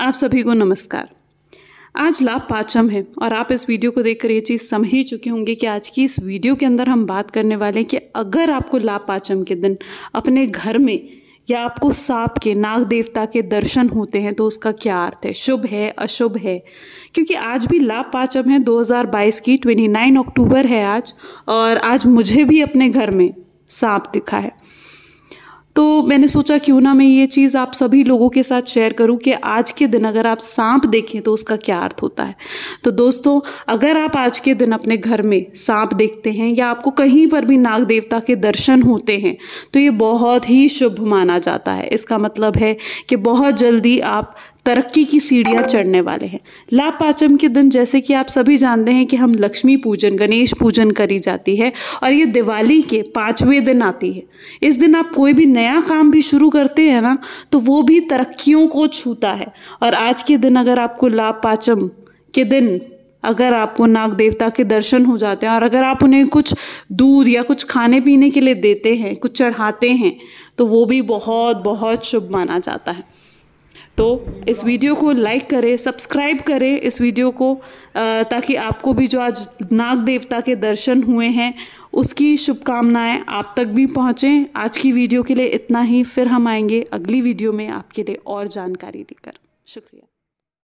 आप सभी को नमस्कार आज लाभ पाचम है और आप इस वीडियो को देखकर ये चीज़ समझ ही चुके होंगे कि आज की इस वीडियो के अंदर हम बात करने वाले हैं कि अगर आपको लाभ पाचम के दिन अपने घर में या आपको सांप के नाग देवता के दर्शन होते हैं तो उसका क्या अर्थ है शुभ है अशुभ है क्योंकि आज भी लाभ पाचम है 2022 की 29 अक्टूबर है आज और आज मुझे भी अपने घर में सांप दिखा है तो मैंने सोचा क्यों ना मैं ये चीज़ आप सभी लोगों के साथ शेयर करूं कि आज के दिन अगर आप सांप देखें तो उसका क्या अर्थ होता है तो दोस्तों अगर आप आज के दिन अपने घर में सांप देखते हैं या आपको कहीं पर भी नाग देवता के दर्शन होते हैं तो ये बहुत ही शुभ माना जाता है इसका मतलब है कि बहुत जल्दी आप तरक्की की सीढ़ियाँ चढ़ने वाले हैं लापाचम के दिन जैसे कि आप सभी जानते हैं कि हम लक्ष्मी पूजन गणेश पूजन करी जाती है और ये दिवाली के पाँचवें दिन आती है इस दिन आप कोई भी नया काम भी शुरू करते हैं ना तो वो भी तरक्कियों को छूता है और आज के दिन अगर आपको लापाचम के दिन अगर आपको नाग देवता के दर्शन हो जाते हैं और अगर आप उन्हें कुछ दूध या कुछ खाने पीने के लिए देते हैं कुछ चढ़ाते हैं तो वो भी बहुत बहुत शुभ माना जाता है तो इस वीडियो को लाइक करें सब्सक्राइब करें इस वीडियो को ताकि आपको भी जो आज नाग देवता के दर्शन हुए हैं उसकी शुभकामनाएं आप तक भी पहुँचें आज की वीडियो के लिए इतना ही फिर हम आएंगे अगली वीडियो में आपके लिए और जानकारी देकर शुक्रिया